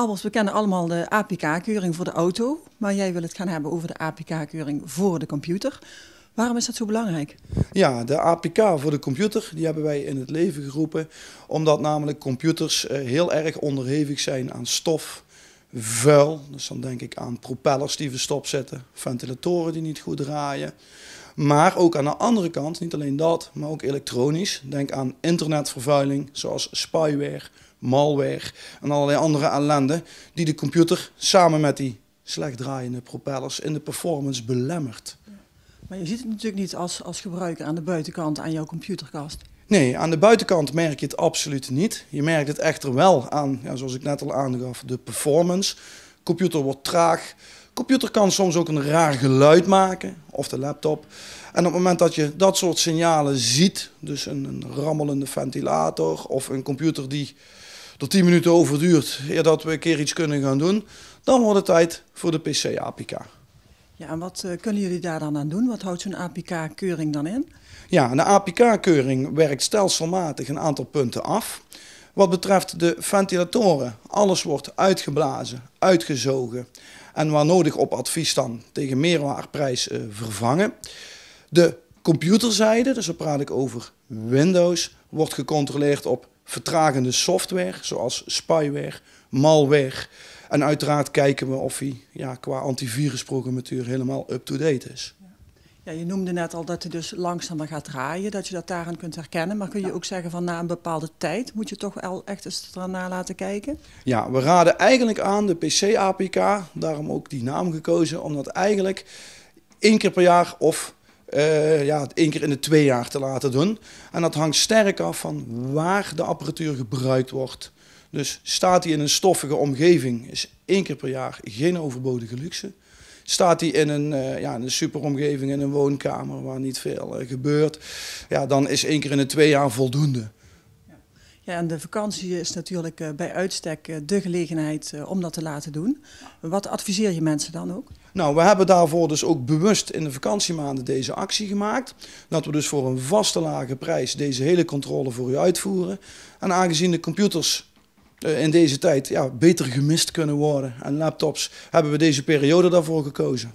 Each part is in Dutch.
Albers, we kennen allemaal de APK-keuring voor de auto, maar jij wil het gaan hebben over de APK-keuring voor de computer. Waarom is dat zo belangrijk? Ja, de APK voor de computer, die hebben wij in het leven geroepen, omdat namelijk computers eh, heel erg onderhevig zijn aan stof, vuil. Dus dan denk ik aan propellers die verstopt zitten, ventilatoren die niet goed draaien. Maar ook aan de andere kant, niet alleen dat, maar ook elektronisch. Denk aan internetvervuiling, zoals spyware, malware en allerlei andere ellende die de computer samen met die slecht draaiende propellers in de performance belemmert. Maar je ziet het natuurlijk niet als, als gebruiker aan de buitenkant aan jouw computerkast. Nee, aan de buitenkant merk je het absoluut niet. Je merkt het echter wel aan, ja, zoals ik net al aangaf, de performance. computer wordt traag, computer kan soms ook een raar geluid maken, of de laptop. En op het moment dat je dat soort signalen ziet, dus een, rammelende ventilator of een computer die er 10 minuten over duurt dat we een keer iets kunnen gaan doen, dan wordt het tijd voor de PC-APK. Ja, en wat eh, kunnen jullie daar dan aan doen? Wat houdt zo'n APK-keuring dan in? Ja, een APK-keuring werkt stelselmatig een aantal punten af. Wat betreft de ventilatoren, alles wordt uitgeblazen, uitgezogen en waar nodig op advies dan tegen meerwaarprijs uh, vervangen. De computerzijde, dus dan praat ik over Windows, wordt gecontroleerd op vertragende software zoals spyware, malware. En uiteraard kijken we of hij ja, qua antivirusprogrammatuur helemaal up-to-date is. Ja, je noemde net al dat hij dus langzamer gaat draaien, dat je dat daaraan kunt herkennen. Maar kun je ook zeggen van na een bepaalde tijd moet je toch wel echt eens ernaar laten kijken? Ja, we raden eigenlijk aan de PC-APK, daarom ook die naam gekozen, om dat eigenlijk één keer per jaar of eh, ja, één keer in de twee jaar te laten doen. En dat hangt sterk af van waar de apparatuur gebruikt wordt. Dus staat hij in een stoffige omgeving, is één keer per jaar geen overbodige luxe. Staat hij in een, eh, ja, in een superomgeving, in een woonkamer waar niet veel eh, gebeurt, ja, dan is één keer in de twee jaar voldoende. Ja, en de vakantie is natuurlijk eh, bij uitstek de gelegenheid om dat te laten doen. Wat adviseer je mensen dan ook? Nou, we hebben daarvoor dus ook bewust in de vakantiemaanden deze actie gemaakt. Dat we dus voor een vaste lage prijs deze hele controle voor u uitvoeren. En aangezien de computers eh, in deze tijd ja, beter gemist kunnen worden. En laptops hebben we deze periode daarvoor gekozen.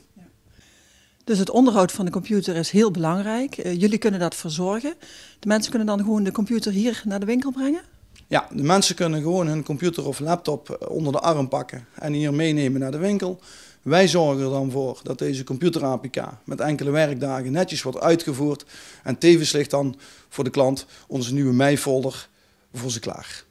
Dus het onderhoud van de computer is heel belangrijk. Eh, jullie kunnen dat verzorgen. De mensen kunnen dan gewoon de computer hier naar de winkel brengen? Ja, de mensen kunnen gewoon hun computer of laptop eh, onder de arm pakken en hier meenemen naar de winkel. Wij zorgen er dan voor dat deze computer-APK met enkele werkdagen netjes wordt uitgevoerd. En tevens ligt dan voor de klant onze nieuwe meifolder voor ze klaar.